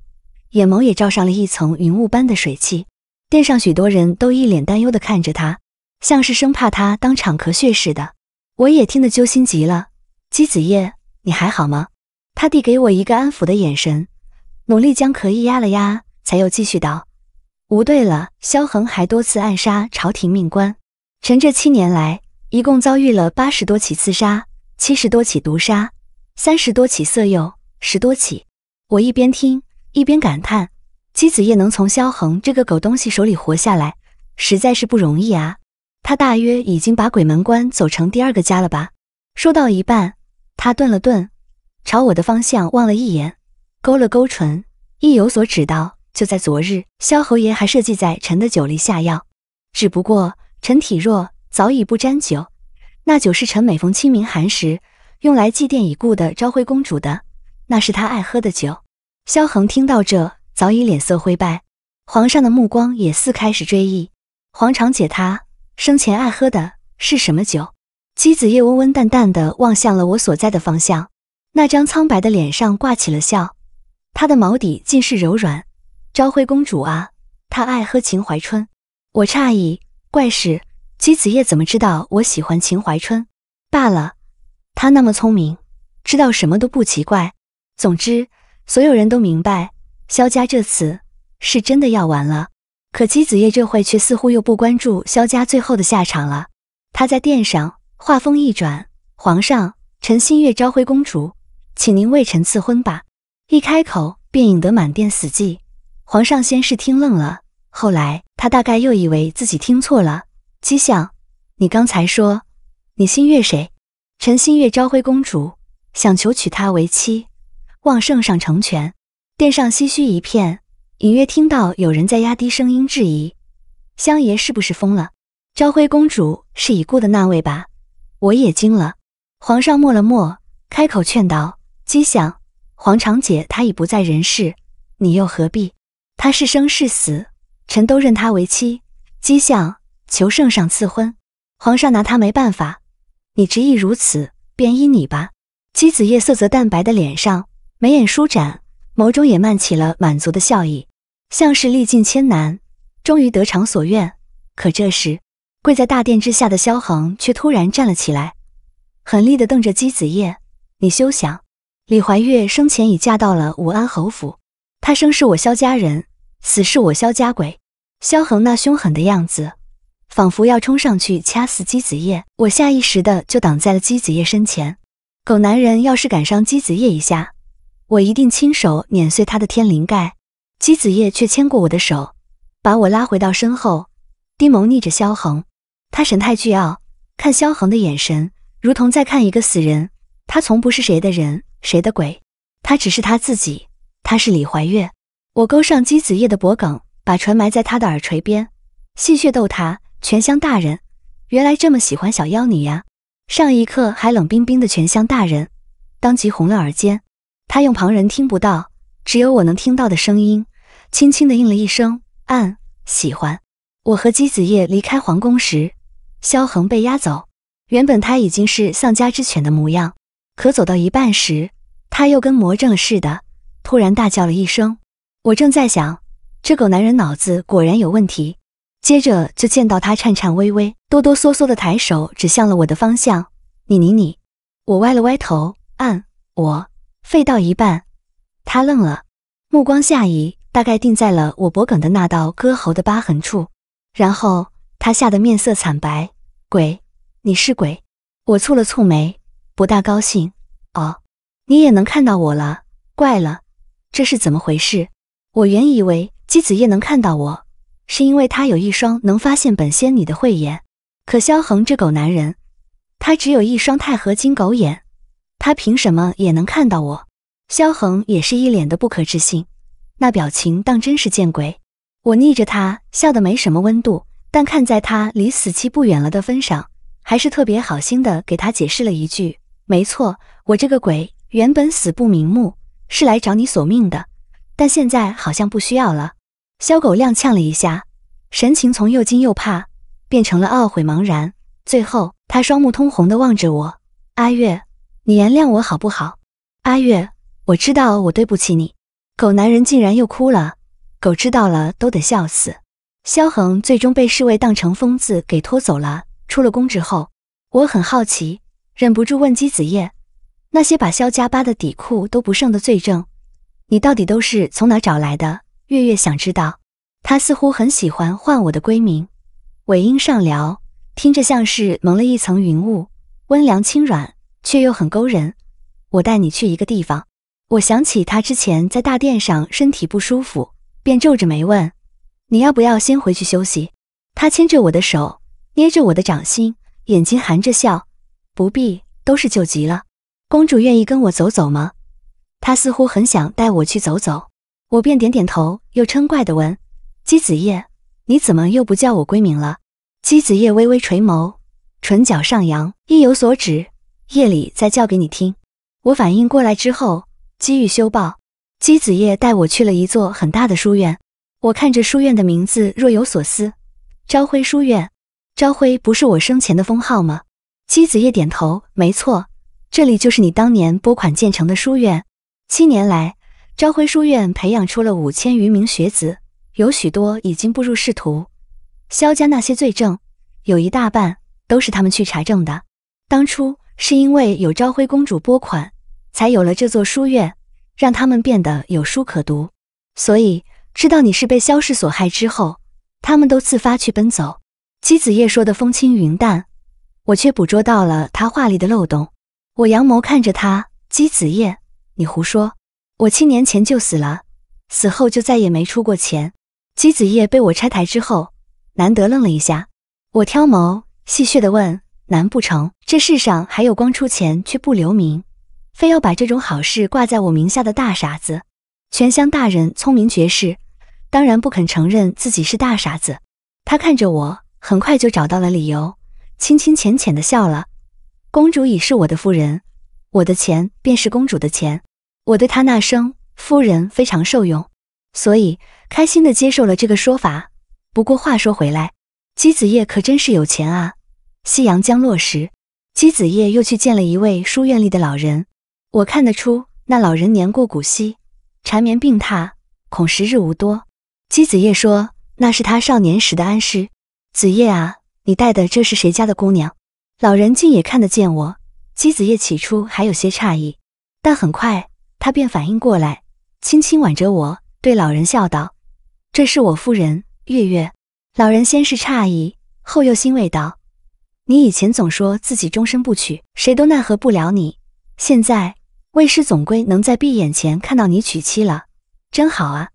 眼眸也罩上了一层云雾般的水汽。殿上许多人都一脸担忧地看着他，像是生怕他当场咳血似的。我也听得揪心极了。姬子夜，你还好吗？他递给我一个安抚的眼神，努力将壳意压了压，才又继续道：“无对了，萧衡还多次暗杀朝廷命官。臣这七年来，一共遭遇了八十多起刺杀，七十多起毒杀，三十多起色诱，十多起。”我一边听一边感叹：“姬子夜能从萧衡这个狗东西手里活下来，实在是不容易啊！他大约已经把鬼门关走成第二个家了吧？”说到一半，他顿了顿。朝我的方向望了一眼，勾了勾唇，意有所指道：“就在昨日，萧侯爷还设计在臣的酒里下药，只不过臣体弱，早已不沾酒。那酒是臣每逢清明寒食用来祭奠已故的昭辉公主的，那是她爱喝的酒。”萧衡听到这，早已脸色灰败，皇上的目光也似开始追忆。皇长姐她生前爱喝的是什么酒？姬子叶温温淡淡的望向了我所在的方向。那张苍白的脸上挂起了笑，她的毛底尽是柔软。昭晖公主啊，她爱喝秦怀春。我诧异，怪事，姬子夜怎么知道我喜欢秦怀春？罢了，他那么聪明，知道什么都不奇怪。总之，所有人都明白，萧家这次是真的要完了。可姬子夜这会却似乎又不关注萧家最后的下场了。他在殿上话锋一转，皇上，臣新悦昭晖公主。请您为臣赐婚吧！一开口便引得满殿死寂。皇上先是听愣了，后来他大概又以为自己听错了。姬相，你刚才说你心悦谁？臣心悦昭辉公主，想求娶她为妻，望圣上成全。殿上唏嘘一片，隐约听到有人在压低声音质疑：“相爷是不是疯了？昭辉公主是已故的那位吧？”我也惊了。皇上默了默，开口劝道。姬相，黄长姐她已不在人世，你又何必？她是生是死，臣都认她为妻。姬相，求圣上赐婚。皇上拿他没办法，你执意如此，便依你吧。姬子夜色泽淡白的脸上，眉眼舒展，眸中也漫起了满足的笑意，像是历尽千难，终于得偿所愿。可这时，跪在大殿之下的萧衡却突然站了起来，狠厉地瞪着姬子夜：“你休想！”李怀月生前已嫁到了武安侯府，她生是我萧家人，死是我萧家鬼。萧恒那凶狠的样子，仿佛要冲上去掐死姬子夜，我下意识的就挡在了姬子夜身前。狗男人要是敢伤姬子夜一下，我一定亲手碾碎他的天灵盖。姬子夜却牵过我的手，把我拉回到身后，低眸睨着萧恒，他神态倨傲，看萧恒的眼神如同在看一个死人。他从不是谁的人。谁的鬼？他只是他自己，他是李怀月。我勾上姬子夜的脖颈，把唇埋在他的耳垂边，戏谑逗他。全香大人原来这么喜欢小妖女呀！上一刻还冷冰冰的全香大人，当即红了耳尖。他用旁人听不到，只有我能听到的声音，轻轻的应了一声：“嗯，喜欢。”我和姬子夜离开皇宫时，萧衡被押走。原本他已经是丧家之犬的模样。可走到一半时，他又跟魔怔似的，突然大叫了一声。我正在想，这狗男人脑子果然有问题。接着就见到他颤颤巍巍、哆哆嗦嗦的抬手指向了我的方向。你你你！我歪了歪头，嗯，我废到一半。他愣了，目光下移，大概定在了我脖梗的那道割喉的疤痕处。然后他吓得面色惨白，鬼，你是鬼？我蹙了蹙眉。不大高兴哦，你也能看到我了？怪了，这是怎么回事？我原以为姬子夜能看到我，是因为他有一双能发现本仙女的慧眼。可萧恒这狗男人，他只有一双钛合金狗眼，他凭什么也能看到我？萧恒也是一脸的不可置信，那表情当真是见鬼！我逆着他笑的没什么温度，但看在他离死期不远了的份上，还是特别好心的给他解释了一句。没错，我这个鬼原本死不瞑目，是来找你索命的，但现在好像不需要了。肖狗踉跄了一下，神情从又惊又怕变成了懊悔茫然，最后他双目通红地望着我：“阿月，你原谅我好不好？阿月，我知道我对不起你。”狗男人竟然又哭了，狗知道了都得笑死。萧衡最终被侍卫当成疯子给拖走了。出了宫之后，我很好奇。忍不住问姬子夜：“那些把萧家扒的底裤都不剩的罪证，你到底都是从哪找来的？”月月想知道，他似乎很喜欢唤我的闺名，尾音上撩，听着像是蒙了一层云雾，温凉轻软，却又很勾人。我带你去一个地方。我想起他之前在大殿上身体不舒服，便皱着眉问：“你要不要先回去休息？”他牵着我的手，捏着我的掌心，眼睛含着笑。不必，都是救急了。公主愿意跟我走走吗？她似乎很想带我去走走，我便点点头，又嗔怪的问：“姬子夜，你怎么又不叫我闺名了？”姬子夜微微垂眸，唇角上扬，意有所指。夜里再叫给你听。我反应过来之后，机遇修报。姬子夜带我去了一座很大的书院，我看着书院的名字若有所思。朝晖书院，朝晖不是我生前的封号吗？姬子夜点头，没错，这里就是你当年拨款建成的书院。七年来，朝晖书院培养出了五千余名学子，有许多已经步入仕途。萧家那些罪证，有一大半都是他们去查证的。当初是因为有朝晖公主拨款，才有了这座书院，让他们变得有书可读。所以，知道你是被萧氏所害之后，他们都自发去奔走。姬子夜说的风轻云淡。我却捕捉到了他话里的漏洞。我扬眸看着他，姬子叶，你胡说！我七年前就死了，死后就再也没出过钱。姬子叶被我拆台之后，难得愣了一下。我挑眸戏谑地问：“难不成这世上还有光出钱却不留名，非要把这种好事挂在我名下的大傻子？”全乡大人聪明绝世，当然不肯承认自己是大傻子。他看着我，很快就找到了理由。轻轻浅浅的笑了，公主已是我的夫人，我的钱便是公主的钱，我对她那声夫人非常受用，所以开心的接受了这个说法。不过话说回来，姬子夜可真是有钱啊。夕阳将落时，姬子夜又去见了一位书院里的老人，我看得出那老人年过古稀，缠绵病榻，恐时日无多。姬子夜说那是他少年时的恩师，子夜啊。你带的这是谁家的姑娘？老人竟也看得见我。姬子夜起初还有些诧异，但很快他便反应过来，轻轻挽着我，对老人笑道：“这是我夫人月月。”老人先是诧异，后又欣慰道：“你以前总说自己终身不娶，谁都奈何不了你。现在为师总归能在闭眼前看到你娶妻了，真好啊。”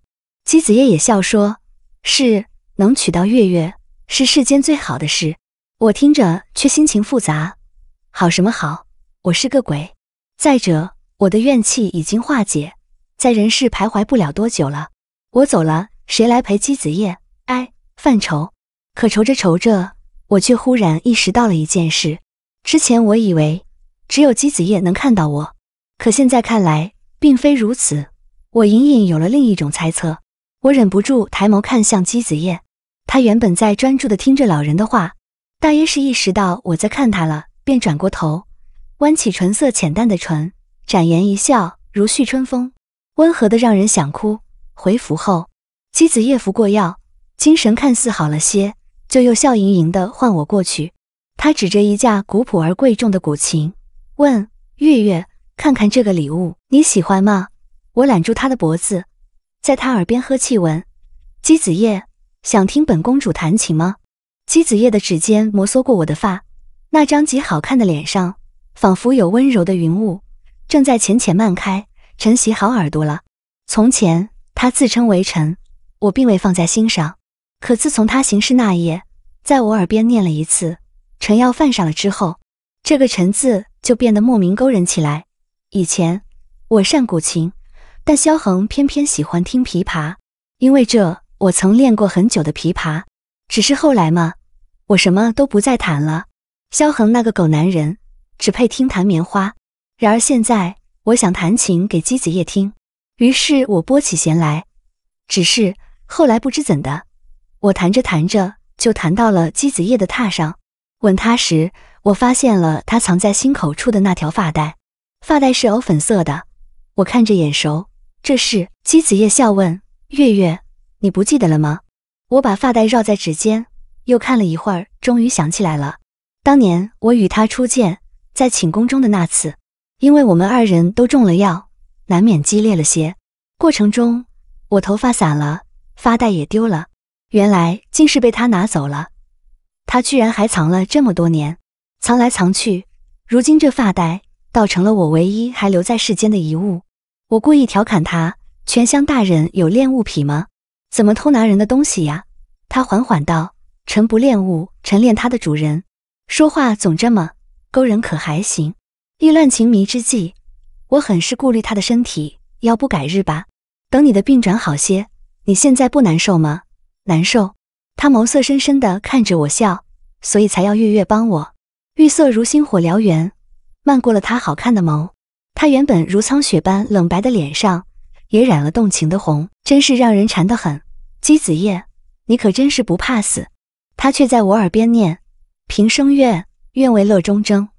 姬子夜也笑说：“是，能娶到月月。”是世间最好的事，我听着却心情复杂。好什么好？我是个鬼。再者，我的怨气已经化解，在人世徘徊不了多久了。我走了，谁来陪姬子叶？哎，犯愁。可愁着愁着，我却忽然意识到了一件事：之前我以为只有姬子叶能看到我，可现在看来，并非如此。我隐隐有了另一种猜测，我忍不住抬眸看向姬子叶。他原本在专注地听着老人的话，大约是意识到我在看他了，便转过头，弯起唇色浅淡的唇，展颜一笑，如煦春风，温和的让人想哭。回府后，姬子夜服过药，精神看似好了些，就又笑盈盈地唤我过去。他指着一架古朴而贵重的古琴，问月月：“看看这个礼物，你喜欢吗？”我揽住他的脖子，在他耳边呵气闻，姬子夜。想听本公主弹琴吗？姬子夜的指尖摩挲过我的发，那张极好看的脸上，仿佛有温柔的云雾正在浅浅漫开。晨洗好耳朵了。从前他自称为臣，我并未放在心上。可自从他行事那夜，在我耳边念了一次“臣要犯上了”之后，这个“臣”字就变得莫名勾人起来。以前我善古琴，但萧衡偏偏喜欢听琵琶，因为这。我曾练过很久的琵琶，只是后来嘛，我什么都不再弹了。萧衡那个狗男人，只配听弹棉花。然而现在，我想弹琴给姬子叶听，于是我拨起弦来。只是后来不知怎的，我弹着弹着就弹到了姬子叶的榻上，吻她时，我发现了她藏在心口处的那条发带，发带是藕粉色的，我看着眼熟。这是姬子叶笑问月月。你不记得了吗？我把发带绕在指尖，又看了一会儿，终于想起来了。当年我与他初见，在寝宫中的那次，因为我们二人都中了药，难免激烈了些。过程中，我头发散了，发带也丢了。原来竟是被他拿走了。他居然还藏了这么多年，藏来藏去，如今这发带倒成了我唯一还留在世间的遗物。我故意调侃他：“全乡大人有恋物癖吗？”怎么偷拿人的东西呀？他缓缓道：“臣不恋物，臣恋他的主人。”说话总这么勾人，可还行？意乱情迷之际，我很是顾虑他的身体，要不改日吧？等你的病转好些。你现在不难受吗？难受。他眸色深深的看着我笑，所以才要月月帮我。玉色如星火燎原，漫过了他好看的眸。他原本如苍雪般冷白的脸上。也染了动情的红，真是让人馋得很。姬子夜，你可真是不怕死。他却在我耳边念：“平生愿，愿为乐中争。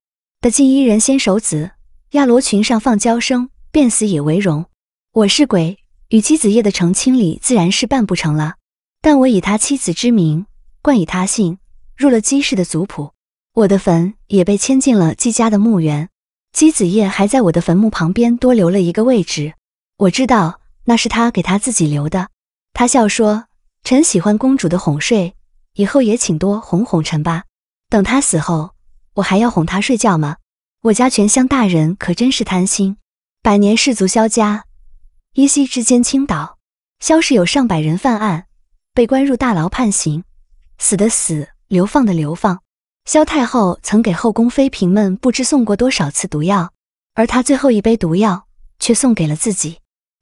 的静衣人先守子，亚罗裙上放娇声，便死也为荣。”我是鬼，与姬子夜的成亲礼自然是办不成了。但我以他妻子之名，冠以他姓，入了姬氏的族谱。我的坟也被迁进了姬家的墓园。姬子夜还在我的坟墓旁边多留了一个位置。我知道那是他给他自己留的。他笑说：“臣喜欢公主的哄睡，以后也请多哄哄臣吧。等他死后，我还要哄他睡觉吗？”我家权相大人可真是贪心，百年氏族萧家，依稀之间倾倒。萧氏有上百人犯案，被关入大牢判刑，死的死，流放的流放。萧太后曾给后宫妃嫔们不知送过多少次毒药，而她最后一杯毒药却送给了自己。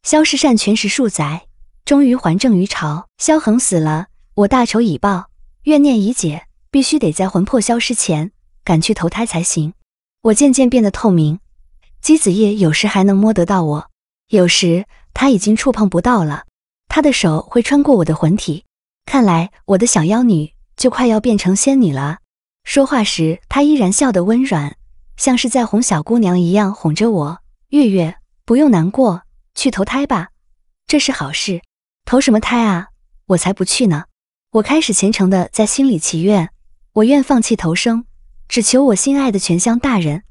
萧氏善权食数载，终于还政于朝。萧恒死了，我大仇已报，怨念已解，必须得在魂魄消失前赶去投胎才行。我渐渐变得透明，姬子夜有时还能摸得到我，有时他已经触碰不到了。他的手会穿过我的魂体，看来我的小妖女就快要变成仙女了。说话时，她依然笑得温软，像是在哄小姑娘一样哄着我。月月，不用难过。去投胎吧，这是好事。投什么胎啊？我才不去呢！我开始虔诚的在心里祈愿，我愿放弃投生，只求我心爱的泉乡大人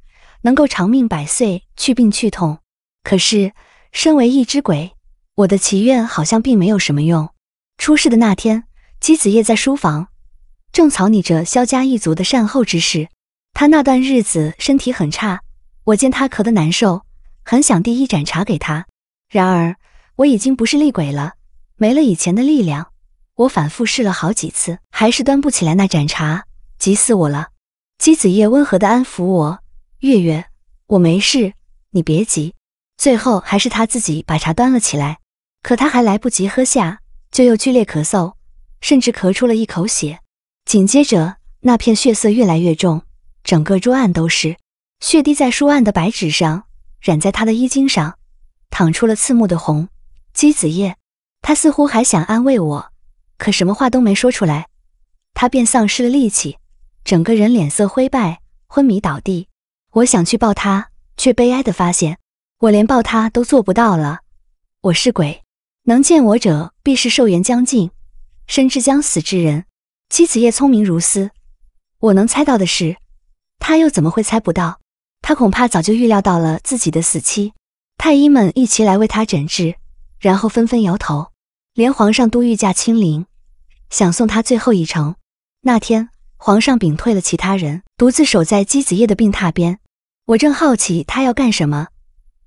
能够长命百岁，去病去痛。可是，身为一只鬼，我的祈愿好像并没有什么用。出事的那天，姬子夜在书房正草拟着萧家一族的善后之事。他那段日子身体很差，我见他咳得难受，很想递一盏茶给他。然而，我已经不是厉鬼了，没了以前的力量。我反复试了好几次，还是端不起来那盏茶，急死我了。姬子夜温和的安抚我：“月月，我没事，你别急。”最后，还是他自己把茶端了起来。可他还来不及喝下，就又剧烈咳嗽，甚至咳出了一口血。紧接着，那片血色越来越重，整个桌案都是血滴在书案的白纸上，染在他的衣襟上。淌出了刺目的红，姬子夜，他似乎还想安慰我，可什么话都没说出来，他便丧失了力气，整个人脸色灰败，昏迷倒地。我想去抱他，却悲哀地发现，我连抱他都做不到了。我是鬼，能见我者必是寿元将尽、甚至将死之人。姬子夜聪明如斯，我能猜到的事，他又怎么会猜不到？他恐怕早就预料到了自己的死期。太医们一起来为他诊治，然后纷纷摇头，连皇上都御驾亲临，想送他最后一程。那天，皇上屏退了其他人，独自守在姬子夜的病榻边。我正好奇他要干什么，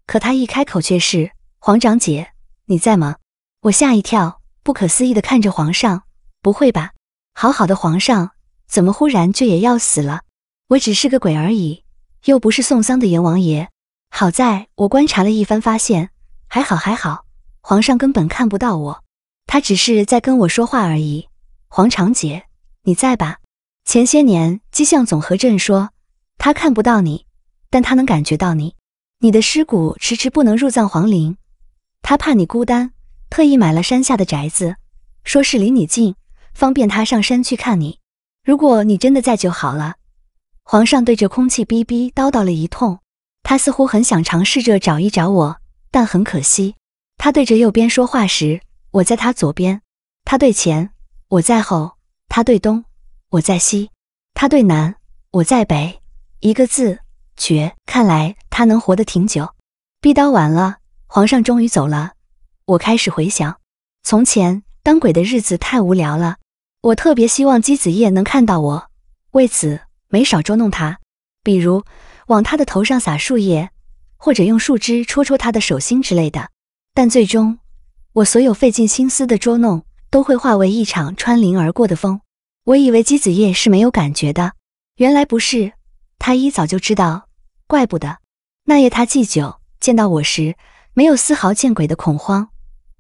可他一开口却是：“皇长姐，你在吗？”我吓一跳，不可思议地看着皇上，不会吧？好好的皇上，怎么忽然就也要死了？我只是个鬼而已，又不是送丧的阎王爷。好在我观察了一番，发现还好还好，皇上根本看不到我，他只是在跟我说话而已。黄长姐，你在吧？前些年，姬相总和朕说，他看不到你，但他能感觉到你。你的尸骨迟迟不能入葬皇陵，他怕你孤单，特意买了山下的宅子，说是离你近，方便他上山去看你。如果你真的在就好了。皇上对着空气逼逼叨叨了一通。他似乎很想尝试着找一找我，但很可惜，他对着右边说话时，我在他左边；他对前，我在后；他对东，我在西；他对南，我在北。一个字，绝。看来他能活得挺久。逼刀完了，皇上终于走了。我开始回想，从前当鬼的日子太无聊了。我特别希望姬子夜能看到我，为此没少捉弄他，比如。往他的头上撒树叶，或者用树枝戳戳他的手心之类的，但最终，我所有费尽心思的捉弄都会化为一场穿林而过的风。我以为姬子夜是没有感觉的，原来不是，他一早就知道。怪不得那夜他祭酒见到我时，没有丝毫见鬼的恐慌。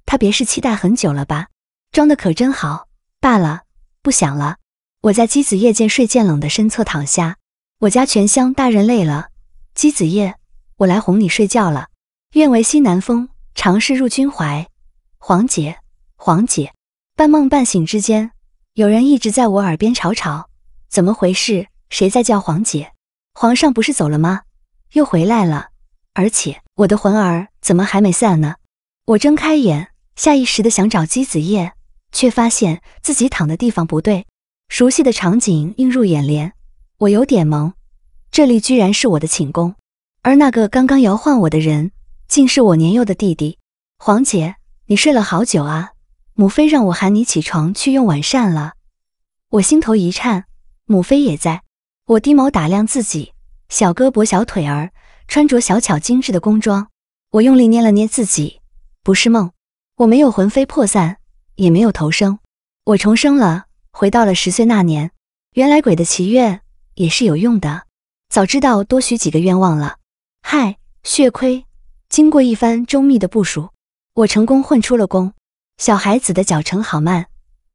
他别是期待很久了吧？装的可真好。罢了，不想了。我在姬子夜渐睡渐冷的身侧躺下。我家全乡大人累了，姬子夜，我来哄你睡觉了。愿为西南风，长逝入君怀。黄姐，黄姐，半梦半醒之间，有人一直在我耳边吵吵，怎么回事？谁在叫黄姐？皇上不是走了吗？又回来了，而且我的魂儿怎么还没散呢？我睁开眼，下意识的想找姬子夜，却发现自己躺的地方不对，熟悉的场景映入眼帘。我有点懵，这里居然是我的寝宫，而那个刚刚摇晃我的人，竟是我年幼的弟弟。皇姐，你睡了好久啊，母妃让我喊你起床去用晚膳了。我心头一颤，母妃也在。我低眸打量自己，小胳膊小腿儿，穿着小巧精致的宫装。我用力捏了捏自己，不是梦，我没有魂飞魄散，也没有投生，我重生了，回到了十岁那年。原来鬼的祈愿。也是有用的。早知道多许几个愿望了。嗨，血亏！经过一番周密的部署，我成功混出了宫。小孩子的脚程好慢，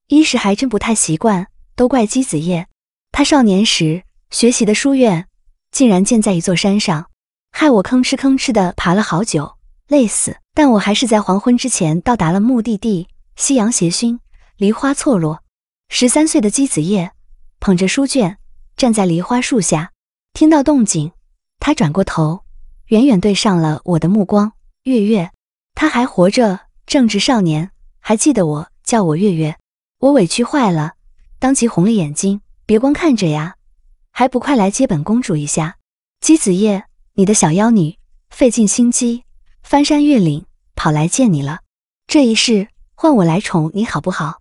一是还真不太习惯。都怪姬子夜，他少年时学习的书院竟然建在一座山上，害我吭哧吭哧的爬了好久，累死。但我还是在黄昏之前到达了目的地。夕阳斜熏，梨花错落。十三岁的姬子夜捧着书卷。站在梨花树下，听到动静，他转过头，远远对上了我的目光。月月，他还活着，正值少年，还记得我，叫我月月。我委屈坏了，当即红了眼睛。别光看着呀，还不快来接本公主一下！姬子夜，你的小妖女，费尽心机，翻山越岭跑来见你了。这一世换我来宠你好不好？